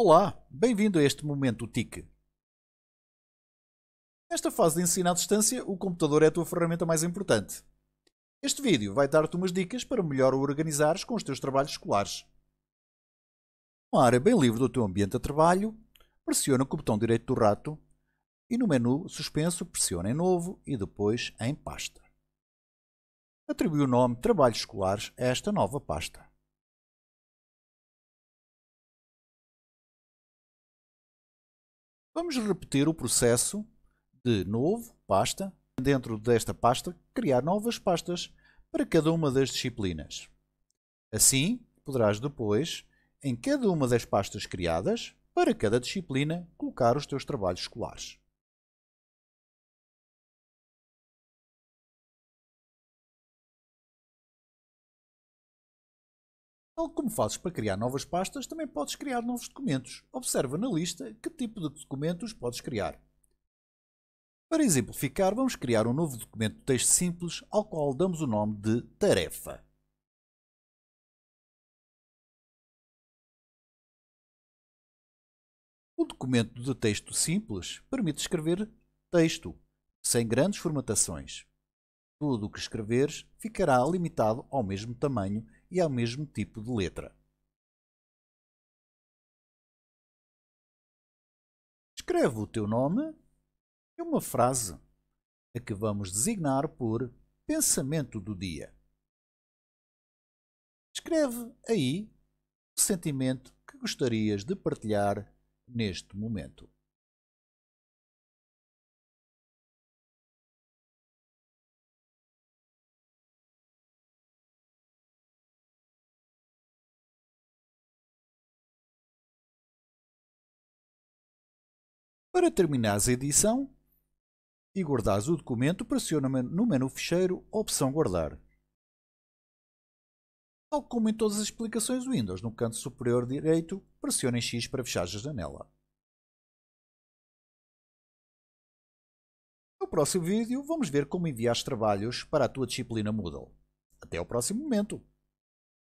Olá, bem-vindo a este momento TIC. Nesta fase de ensino à distância, o computador é a tua ferramenta mais importante. Este vídeo vai dar-te umas dicas para melhor o organizares com os teus trabalhos escolares. Uma área bem livre do teu ambiente de trabalho, pressiona com o botão direito do rato e no menu suspenso pressiona em novo e depois em pasta. Atribui o nome Trabalhos Escolares a esta nova pasta. Vamos repetir o processo de novo, pasta, dentro desta pasta, criar novas pastas para cada uma das disciplinas. Assim, poderás depois, em cada uma das pastas criadas, para cada disciplina, colocar os teus trabalhos escolares. Tal como fazes para criar novas pastas, também podes criar novos documentos. Observa na lista que tipo de documentos podes criar. Para exemplificar, vamos criar um novo documento de texto simples ao qual damos o nome de tarefa. O documento de texto simples permite escrever texto, sem grandes formatações. Tudo o que escreveres ficará limitado ao mesmo tamanho e ao é mesmo tipo de letra. Escreve o teu nome e uma frase, a que vamos designar por pensamento do dia. Escreve aí o sentimento que gostarias de partilhar neste momento. Para terminares a edição e guardares o documento, pressiona no menu Ficheiro a opção Guardar. Tal como em todas as explicações Windows, no canto superior direito, pressiona em X para fechar a janela. No próximo vídeo, vamos ver como enviar trabalhos para a tua disciplina Moodle. Até ao próximo momento!